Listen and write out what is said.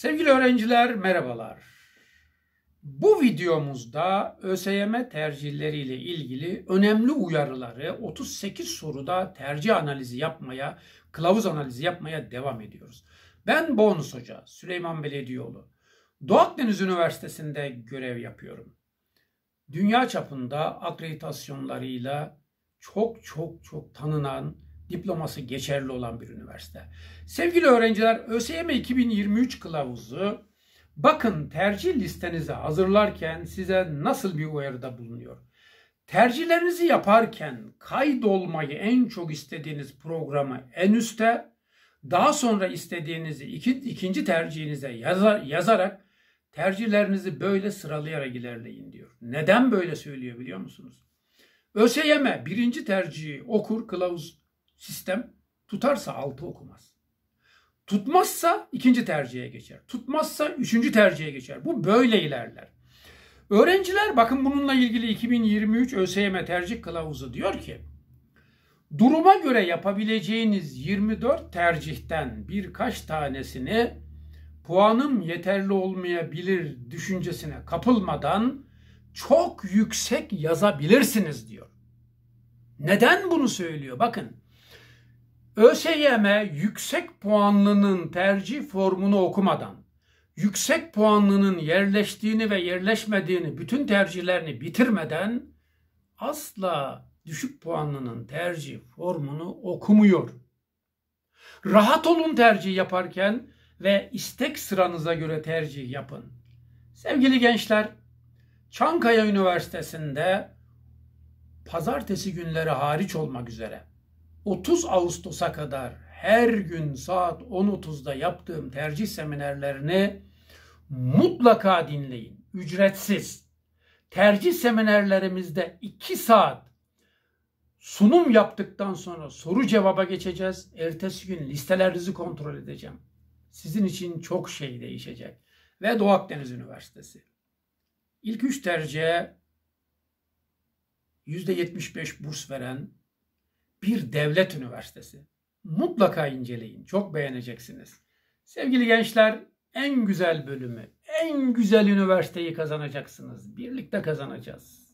Sevgili öğrenciler merhabalar. Bu videomuzda ÖSYM tercihleriyle ilgili önemli uyarıları 38 soruda tercih analizi yapmaya, kılavuz analizi yapmaya devam ediyoruz. Ben Bonus Hoca, Süleyman Belediyeoğlu. Doğu Akdeniz Üniversitesi'nde görev yapıyorum. Dünya çapında akreditasyonlarıyla çok çok çok tanınan diploması geçerli olan bir üniversite. Sevgili öğrenciler, ÖSYM 2023 kılavuzu bakın tercih listenizi hazırlarken size nasıl bir uyarıda bulunuyor. Tercihlerinizi yaparken kaydolmayı en çok istediğiniz programı en üste, daha sonra istediğinizi iki, ikinci tercihinize yazar, yazarak tercihlerinizi böyle sıralayarak ilerleyin diyor. Neden böyle söylüyor biliyor musunuz? ÖSYM birinci tercihi okur kılavuz sistem tutarsa altı okumaz. Tutmazsa ikinci tercihe geçer. Tutmazsa üçüncü tercihe geçer. Bu böyle ilerler. Öğrenciler bakın bununla ilgili 2023 ÖSYM tercih kılavuzu diyor ki duruma göre yapabileceğiniz 24 tercihten birkaç tanesini puanım yeterli olmayabilir düşüncesine kapılmadan çok yüksek yazabilirsiniz diyor. Neden bunu söylüyor? Bakın ÖSYM yüksek puanlının tercih formunu okumadan yüksek puanlının yerleştiğini ve yerleşmediğini bütün tercihlerini bitirmeden asla düşük puanlının tercih formunu okumuyor. Rahat olun tercih yaparken ve istek sıranıza göre tercih yapın. Sevgili gençler, Çankaya Üniversitesi'nde pazartesi günleri hariç olmak üzere 30 Ağustos'a kadar her gün saat 10.30'da yaptığım tercih seminerlerini mutlaka dinleyin. Ücretsiz. Tercih seminerlerimizde 2 saat sunum yaptıktan sonra soru cevaba geçeceğiz. Ertesi gün listelerinizi kontrol edeceğim. Sizin için çok şey değişecek. Ve Doğu Akdeniz Üniversitesi. İlk üç tercihe %75 burs veren bir devlet üniversitesi. Mutlaka inceleyin. Çok beğeneceksiniz. Sevgili gençler, en güzel bölümü, en güzel üniversiteyi kazanacaksınız. Birlikte kazanacağız.